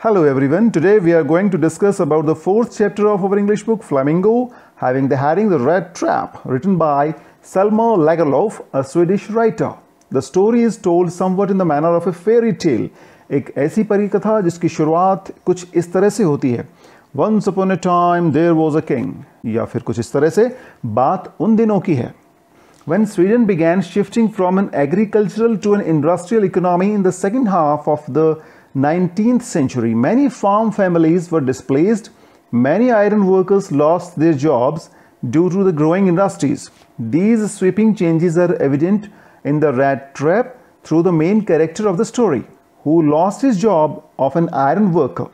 Hello everyone, today we are going to discuss about the fourth chapter of our English book Flamingo having the heading The Red Trap written by Selma Lagerlof, a Swedish writer. The story is told somewhat in the manner of a fairy tale, एक ऐसी परी कथा जिसकी शुरुआत कुछ इस तरह से होती है Once upon a time, there was a king. या फिर कुछ इस तरह से बात उन दिनों की है When Sweden began shifting from an agricultural to an industrial economy in the second half of the 19th century, many farm families were displaced, many iron workers lost their jobs due to the growing industries. These sweeping changes are evident in the rat trap through the main character of the story, who lost his job of an iron worker.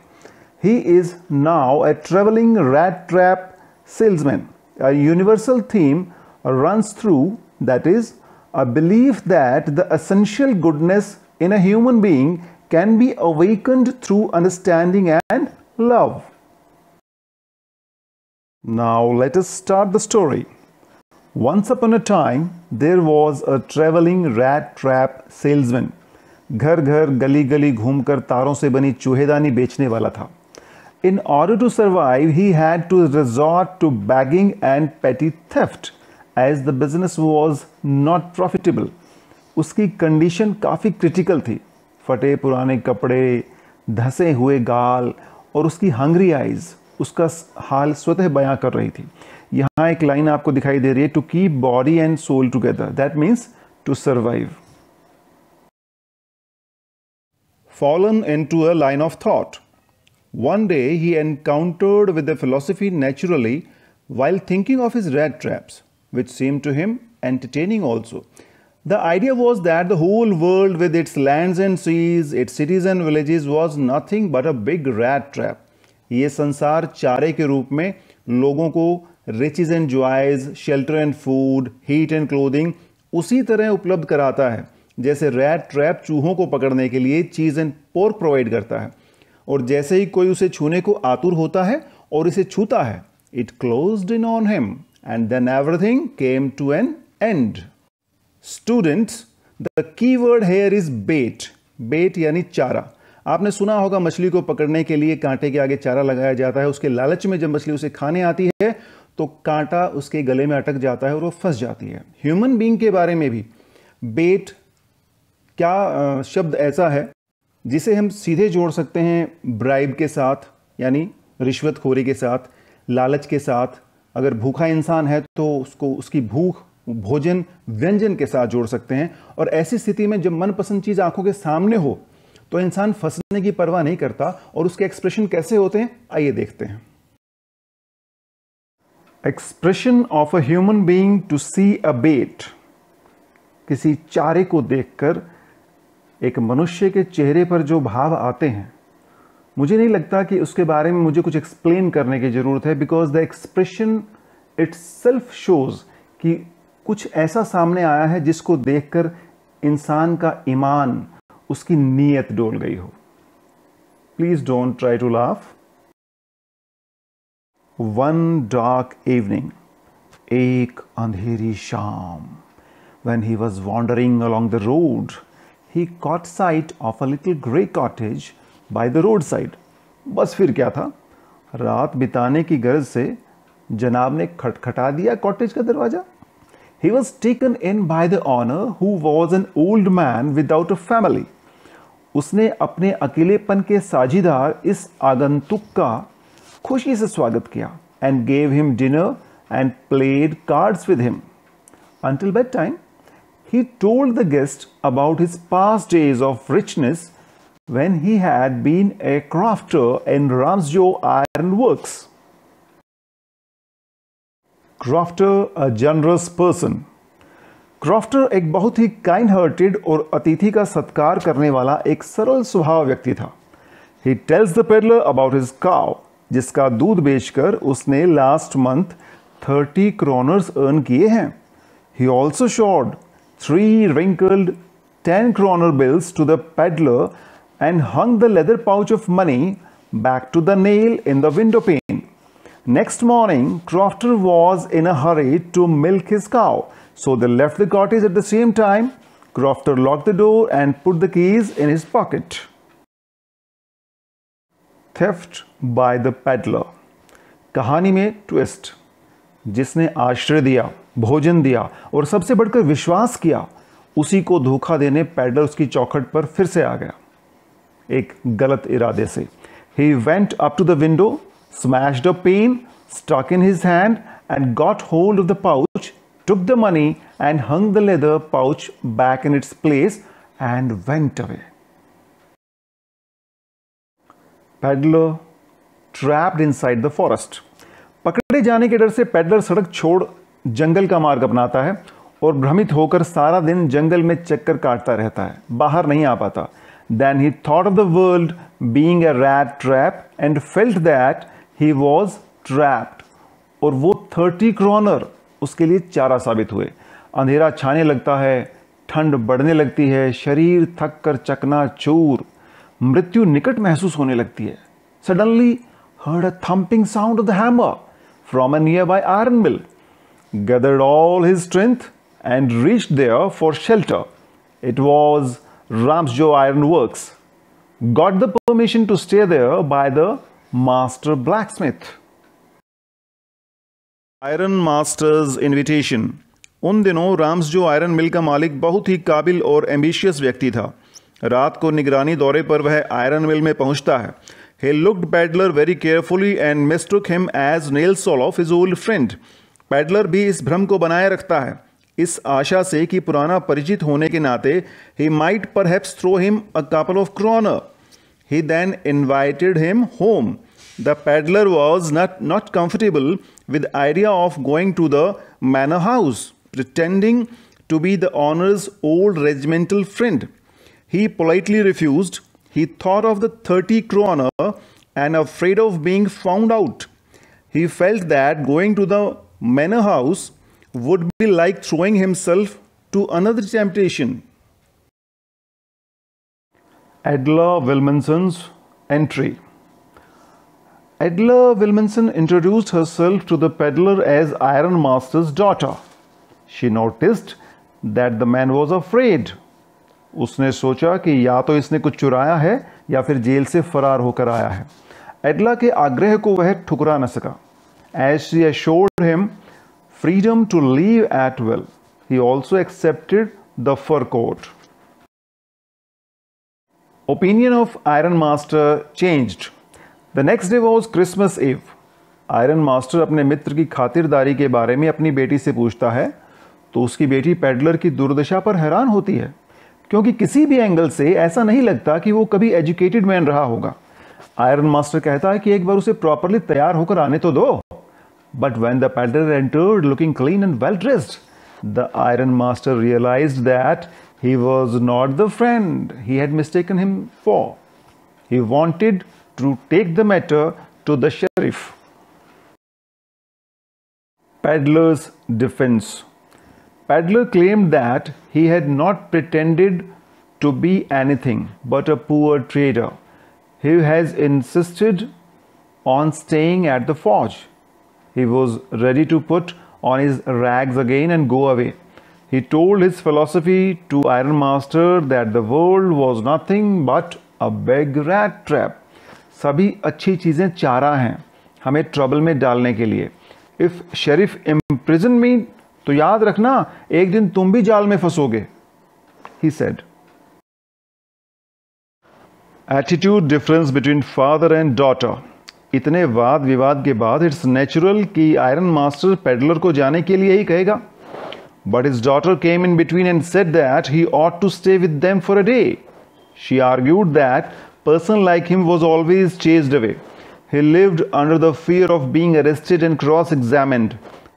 He is now a traveling rat trap salesman. A universal theme runs through, that is, a belief that the essential goodness in a human being can be awakened through understanding and love. Now let us start the story. Once upon a time, there was a traveling rat trap salesman. घर घर गली गली घूमकर तारों से बनी चूहेदानी बेचने वाला था In order to survive, he had to resort to begging and petty theft as the business was not profitable. उसकी condition काफ़ी critical थी फटे पुराने कपड़े धसे हुए गाल और उसकी हंगरी आइज़ उसका हाल स्वतः बयां कर रही थी यहाँ एक लाइन आपको दिखाई दे रही है to keep body and soul together that means to survive fallen in to a line of thought one day he encountered with a philosophy naturally while thinking of his rat traps which same to him entertaining also The idea was that the whole world with its lands and seas, its cities and villages was nothing but a big rat trap. ये संसार चारे के रूप में लोगों को riches and joys, shelter and food heat and clothing उसी तरह उपलब्ध कराता है जैसे rat ट्रैप चूहों को पकड़ने के लिए चीज़ एंड पोर्क प्रोवाइड करता है और जैसे ही कोई उसे छूने को आतुर होता है और इसे छूता है it close in on him and then everything came to an end students the key word here is bait bait यानी चारा आपने सुना होगा मछली को पकड़ने के लिए कांटे के आगे चारा लगाया जाता है उसके लालच में जब मछली उसे खाने आती है तो कांटा उसके गले में अटक जाता है और वो फंस जाती है ह्यूमन बींग के बारे में भी बेट क्या शब्द ऐसा है जिसे हम सीधे जोड़ सकते हैं ब्राइब के साथ यानी रिश्वतखोरी के साथ लालच के साथ अगर भूखा इंसान है तो उसको उसकी भूख भोजन व्यंजन के साथ जोड़ सकते हैं और ऐसी स्थिति में जब मनपसंद चीज़ आंखों के सामने हो तो इंसान फंसने की परवाह नहीं करता और उसके एक्सप्रेशन कैसे होते हैं आइए देखते हैं expression of a human being to see a bait किसी चारे को देखकर एक मनुष्य के चेहरे पर जो भाव आते हैं मुझे नहीं लगता कि उसके बारे में मुझे कुछ एक्सप्लेन करने की ज़रूरत है because the expression itself shows कि कुछ ऐसा सामने आया है जिसको देखकर इंसान का ईमान उसकी नीयत डोल गई हो please don't try to laugh one dark evening एक अंधेरी शाम when he was wandering along the road he caught sight of a little grey cottage by the roadside बस फिर क्या था रात बिताने की गरज से जनाब ने खटखटा दिया कॉटेज का दरवाज़ा He was taken in by the owner who was an old man without a family. उसने अपने अकेलेपन के साझीदार इस आगंतुक का खुशी से स्वागत किया and gave him dinner and played cards with him. Until bedtime, he told the guest about his past days of richness when he had been a crafter in Ramsjo Iron Works. Crofter a generous person crofter एक बहुत ही kind hearted और अतिथि का सत्कार करने वाला एक सरल स्वभाव व्यक्ति था he tells the peddler about his cow जिसका दूध बेचकर उसने last month thirty kronors earn किए हैं he also showed three wrinkled ten kronor bills to the peddler and hung the leather pouch of money back to the nail in the window pane Next morning, Crofter was in a hurry to milk his cow, so they left the cottage at the same time. Crofter locked the door and put the keys in his pocket. Theft by the peddler कहानी में twist जिसने आश्रय दिया भोजन दिया और सबसे बढ़कर विश्वास किया उसी को धोखा देने पेडलर उसकी चौखट पर फिर से आ गया एक गलत इरादे से he went up to the window smashed a pane stuck in his hand and got hold of the pouch, took the money and hung the leather pouch back in its place and went away. Peddler trapped inside the forest. पकड़े जाने के डर से peddler सड़क छोड़ जंगल का मार्ग अपनाता है और भ्रमित होकर सारा दिन जंगल में चक्कर काटता रहता है बाहर नहीं आ पाता then he thought of the world being a rat trap and felt that he was trapped और वो थर्टी क्रॉनर उसके लिए चारा साबित हुए अंधेरा छाने लगता है ठंड बढ़ने लगती है शरीर थक कर चकना चूर मृत्यु निकट महसूस होने लगती है suddenly heard a thumping sound of the hammer from a nearby iron mill all his strength and reach reached for shelter it was Ramsjo iron Works. Got the permission to stay there by the master blacksmith. Iron master's invitation उन दिनों Ram's Ramsjo iron मिल का मालिक बहुत ही काबिल और ambitious व्यक्ति था रात को निगरानी दौरे पर वह आयरन मिल में पहुंचता है he looked peddler very carefully and took him as nail soul of his old friend peddler भी इस भ्रम को बनाए रखता है इस आशा से कि पुराना परिचित होने के नाते he might perhaps throw him a couple of kronor He then invited him home. The peddler was not, not comfortable with the idea of going to the manor house, pretending to be the owner's old regimental friend. He politely refused. He thought of the 30 kroner and afraid of being found out. He felt that going to the manor house would be like throwing himself to another temptation. Adler Wilmanson's entry. Adler Wilmanson introduced herself to the peddler as Iron Master's daughter. She noticed that the man was afraid. उसने सोचा कि या तो इसने कुछ चुराया है या फिर जेल से फरार होकर आया है एडला के आग्रह को वह ठुकरा न सका as she assured him freedom to leave at will he also accepted the fur coat Opinion of Iron Master changed. The next day was Christmas Eve. Iron master अपने मित्र की खातिरदारी के बारे में अपनी बेटी से पूछता है तो उसकी बेटी पेडलर की दुर्दशा पर हैरान होती है क्योंकि किसी भी एंगल से ऐसा नहीं लगता कि वो कभी एजुकेटेड मैन रहा होगा आयरन मास्टर कहता है कि एक बार उसे प्रॉपरली तैयार होकर आने तो दो but when the peddler entered looking clean and well dressed the iron master realize that He was not the friend he had mistaken him for. He wanted to take the matter to the sheriff. Pedler's defense. Pedler claimed that he had not pretended to be anything but a poor trader. He has insisted on staying at the forge. He was ready to put on his rags again and go away. He told his philosophy to master that the world was nothing but a big rat trap. सभी अच्छी चीज़ें चारा हैं हमें trouble में डालने के लिए इफ़ शरीफ imprison me तो याद रखना एक दिन तुम भी जाल में फंसोगे he said attitude difference between father and daughter इतने वाद विवाद के बाद इट्स नेचुरल कि आयरन मास्टर पेडलर को जाने के लिए ही कहेगा But his daughter came in between and said that he ought to stay with them for a day. She argued that person like him was always chased away. He lived under the fear of being arrested and cross-examined.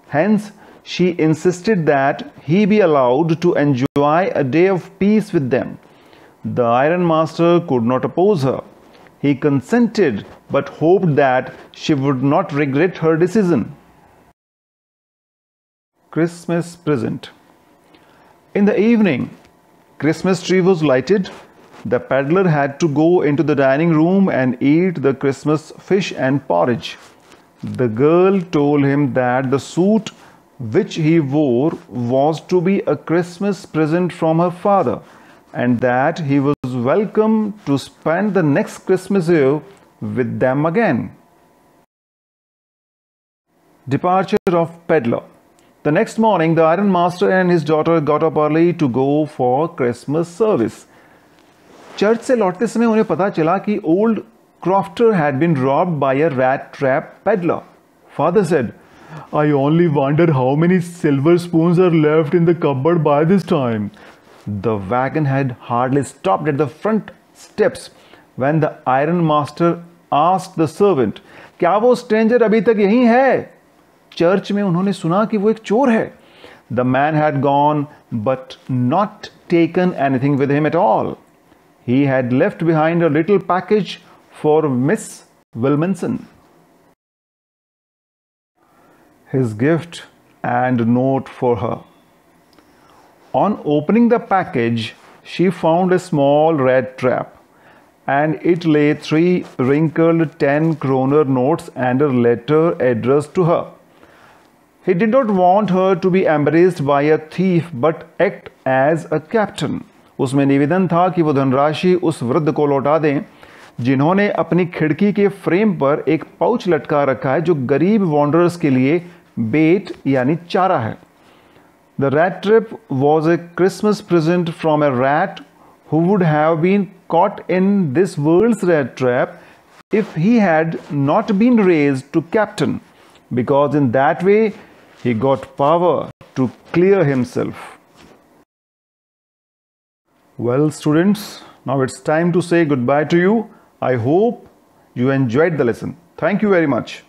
Hence, she insisted that he be allowed to enjoy a day of peace with them. The Iron Master could not oppose her. He consented but hoped that she would not regret her decision. Christmas present. In the evening, Christmas tree was lighted. The peddler had to go into the dining room and eat the Christmas fish and porridge. The girl told him that the suit which he wore was to be a Christmas present from her father and that he was welcome to spend the next Christmas Eve with them again. Departure of Peddler The next morning, the Iron Master and his daughter got up early to go for Christmas service. Church से लौटते समय उन्हें पता चला कि old crofter had been robbed by a rat trap peddler father said I only wonder how many silver spoons are left in the cupboard by this time the wagon had hardly stopped at the front steps when the iron master asked the servant क्या वो stranger अभी तक यहीं है church में उन्होंने सुना कि वो एक चोर है the man had gone but not taken anything with him at all he had left behind a little package for Miss Willmansson his gift and note for her on opening the package she found a small rat trap and it lay three wrinkled ten kronor notes and a letter address to her He did not want her to be embraced by a thief but act as a captain. उसमें निवेदन था कि वो धनराशि उस वृद्ध को लौटा दें जिन्होंने अपनी खिड़की के फ्रेम पर एक पाउच लटका रखा है जो गरीब वॉन्डरर्स के लिए बेट यानी चारा है the rat trap was a Christmas present from a rat who would have been caught in this world's rat trap if he had not been raised to captain, because in that way he got power to clear himself. Well, students, now it's time to say goodbye to you. I hope you enjoyed the lesson. Thank you very much.